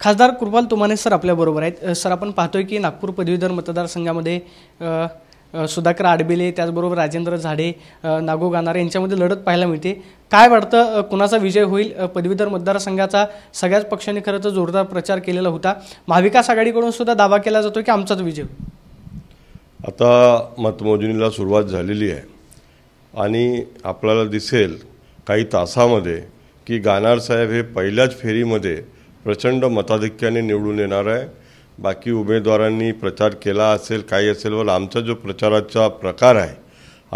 खासदार कृपाल तुमाने सर आपल्याबरोबर आहेत सर आपण पाहतोय की नागपूर पदवीधर मतदारसंघामध्ये सुधाकर आडबेले त्याचबरोबर राजेंद्र झाडे नागो गाणारे यांच्यामध्ये लढत पाहायला मिळते काय वाटतं कुणाचा विजय होईल पदवीधर मतदारसंघाचा सगळ्याच पक्षांनी खरं तर जोरदार प्रचार केलेला होता महाविकास आघाडीकडून सुद्धा दावा केला जातो की आमचाच विजय आता मतमोजणीला सुरुवात झालेली आहे आणि आपल्याला दिसेल काही तासामध्ये की गाणार साहेब हे पहिल्याच फेरीमध्ये प्रचंड मताधिक्याने निवडून येणार आहे बाकी उमेदवारांनी प्रचार केला असेल काही असेल व आमचा जो प्रचाराचा प्रकार आहे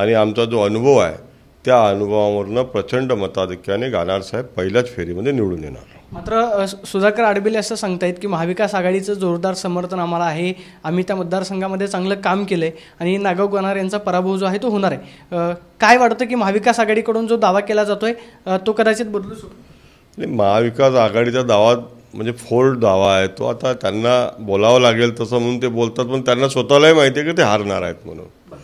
आणि आमचा जो अनुभव आहे त्या अनुभवावरनं प्रचंड मताधिक्याने गाणार साहेब पहिल्याच फेरीमध्ये निवडून येणार मात्र सुधाकर आडबिले असं सांगतायत की महाविकास आघाडीचं जोरदार समर्थन आम्हाला आहे आम्ही त्या मतदारसंघामध्ये चांगलं काम केलं आहे आणि नागाव गोनार यांचा पराभव जो आहे तो होणार आहे काय वाटतं की महाविकास आघाडीकडून जो दावा केला जातो आहे तो कदाचित बदलू शकतो महाविकास आघाडीचा दावा म्हणजे फोल्ड दावा आहे तो आता त्यांना बोलावं लागेल तसं म्हणून ते बोलतात पण त्यांना स्वतःलाही माहिती आहे की ते हारणार आहेत म्हणून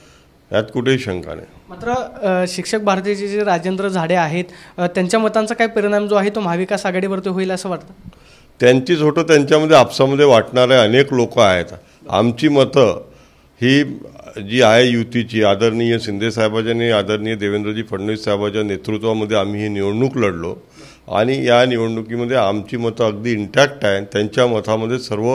यात कुठेही शंका नाही मात्र शिक्षक भारतीचे जे राजेंद्र झाडे आहेत त्यांच्या मतांचा काय परिणाम जो आहे तो महाविकास आघाडीवरती होईल असं वाटतं त्यांची झोटं त्यांच्यामध्ये आपसामध्ये वाटणारे अनेक लोक आहेत आमची मतं ही जी आहे युतीची आदरणीय शिंदेसाहेबाच्या आणि आदरणीय देवेंद्रजी फडणवीस साहेबाच्या नेतृत्वामध्ये आम्ही ही निवडणूक लढलो आणि या निवडणुकीमध्ये आमची मतं अगदी इंटॅक्ट आहे त्यांच्या मतामध्ये सर्व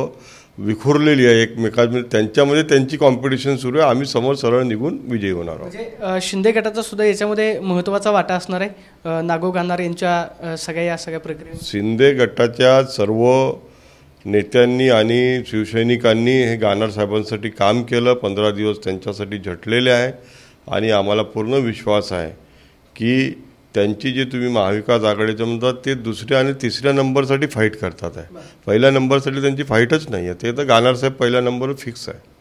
विखुरलेली आहे एकमेकांमध्ये त्यांच्यामध्ये त्यांची कॉम्पिटिशन सुरू आहे आम्ही समोर सरळ निघून विजयी होणार आहोत म्हणजे, शिंदे गटाचा सुद्धा याच्यामध्ये महत्त्वाचा वाटा असणार आहे नागो गाणार यांच्या सगळ्या या सगळ्या प्रक्रिया शिंदे गटाच्या सर्व नेत्यांनी आणि शिवसैनिकांनी हे गाणार साहेबांसाठी काम केलं पंधरा दिवस त्यांच्यासाठी झटलेले आहे आणि आम्हाला पूर्ण विश्वास आहे की त्यांची जी तुम्ही महाविकास आघाडीचे म्हणतात ते दुसऱ्या आणि तिसऱ्या नंबरसाठी फाईट करतात आहे पहिल्या नंबरसाठी त्यांची फाईटच नाही आहे ते तर गाणार साहेब पहिल्या नंबर फिक्स आहे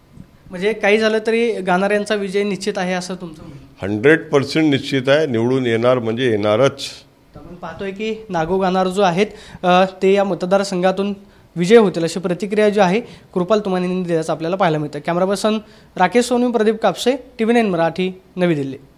म्हणजे काही झालं तरी गाणार यांचा विजय निश्चित आहे असं तुमचं हंड्रेड पर्सेंट निश्चित आहे निवडून येणार म्हणजे येणारच आपण पाहतोय की नागो गाणार जो आहेत ते या मतदारसंघातून विजय होतील अशी प्रतिक्रिया जी आहे कृपाल तुमाने दिल्याचं आपल्याला पाहायला मिळतं camera person Rakesh Soni Pradeep Kapse T V nine Marathi Navi Delhi